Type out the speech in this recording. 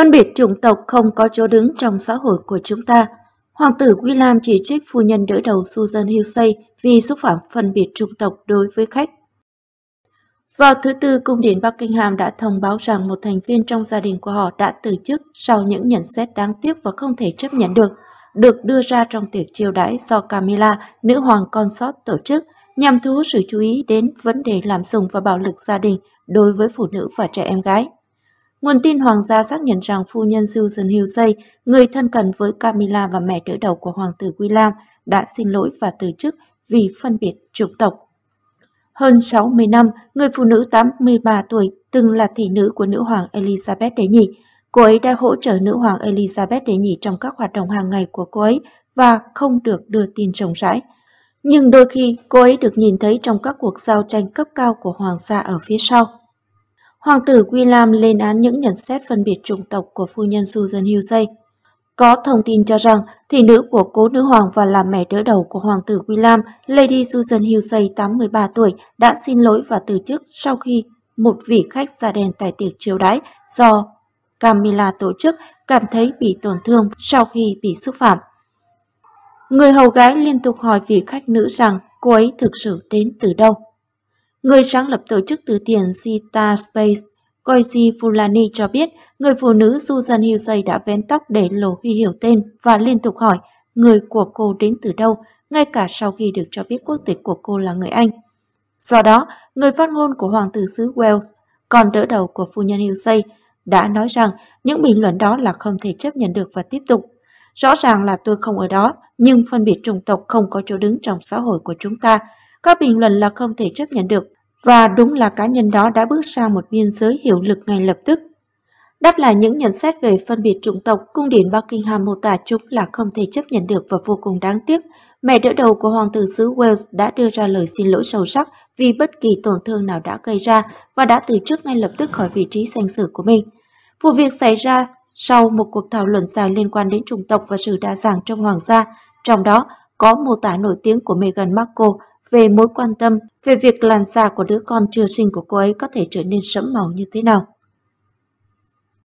Phân biệt chủng tộc không có chỗ đứng trong xã hội của chúng ta. Hoàng tử William chỉ trích phu nhân đỡ đầu Susan Hussey vì xúc phạm phân biệt chủng tộc đối với khách. Vào thứ tư, cung điện Buckingham đã thông báo rằng một thành viên trong gia đình của họ đã từ chức sau những nhận xét đáng tiếc và không thể chấp nhận được, được đưa ra trong tiệc chiêu đãi do Camilla, nữ hoàng consort tổ chức, nhằm thu hút sự chú ý đến vấn đề làm dụng và bạo lực gia đình đối với phụ nữ và trẻ em gái. Nguồn tin hoàng gia xác nhận rằng phu nhân Susan Hughesay, người thân cận với Camilla và mẹ đỡ đầu của hoàng tử William, đã xin lỗi và từ chức vì phân biệt chủng tộc. Hơn 60 năm, người phụ nữ 83 tuổi từng là thị nữ của nữ hoàng Elizabeth Đệ Nhị. Cô ấy đã hỗ trợ nữ hoàng Elizabeth Đệ Nhị trong các hoạt động hàng ngày của cô ấy và không được đưa tin rộng rãi. Nhưng đôi khi cô ấy được nhìn thấy trong các cuộc giao tranh cấp cao của hoàng gia ở phía sau. Hoàng tử William lên án những nhận xét phân biệt chủng tộc của phu nhân Susan Hughes. Có thông tin cho rằng thị nữ của cố nữ hoàng và là mẹ đỡ đầu của hoàng tử William, Lady Susan Hughes 83 tuổi đã xin lỗi và từ chức sau khi một vị khách da đen tại tiệc chiều đãi do Camilla tổ chức cảm thấy bị tổn thương sau khi bị xúc phạm. Người hầu gái liên tục hỏi vị khách nữ rằng cô ấy thực sự đến từ đâu. Người sáng lập tổ chức từ tiền Sita Space, Koichi Fulani cho biết người phụ nữ Susan Hughes đã vén tóc để lộ Huy hiểu tên và liên tục hỏi người của cô đến từ đâu, ngay cả sau khi được cho biết quốc tịch của cô là người Anh. Do đó, người phát ngôn của Hoàng tử xứ Wales, còn đỡ đầu của phu nhân Hughes, đã nói rằng những bình luận đó là không thể chấp nhận được và tiếp tục. Rõ ràng là tôi không ở đó, nhưng phân biệt chủng tộc không có chỗ đứng trong xã hội của chúng ta, có bình luận là không thể chấp nhận được và đúng là cá nhân đó đã bước sang một biên giới hiệu lực ngay lập tức. Đáp lại những nhận xét về phân biệt chủng tộc, cung điện Buckingham mô tả chúng là không thể chấp nhận được và vô cùng đáng tiếc. Mẹ đỡ đầu của hoàng tử xứ Wales đã đưa ra lời xin lỗi sâu sắc vì bất kỳ tổn thương nào đã gây ra và đã từ chức ngay lập tức khỏi vị trí danh sử của mình. Vụ việc xảy ra sau một cuộc thảo luận dài liên quan đến chủng tộc và sự đa dạng trong hoàng gia, trong đó có mô tả nổi tiếng của Meghan Markle về mối quan tâm về việc làn da của đứa con chưa sinh của cô ấy có thể trở nên sẫm màu như thế nào.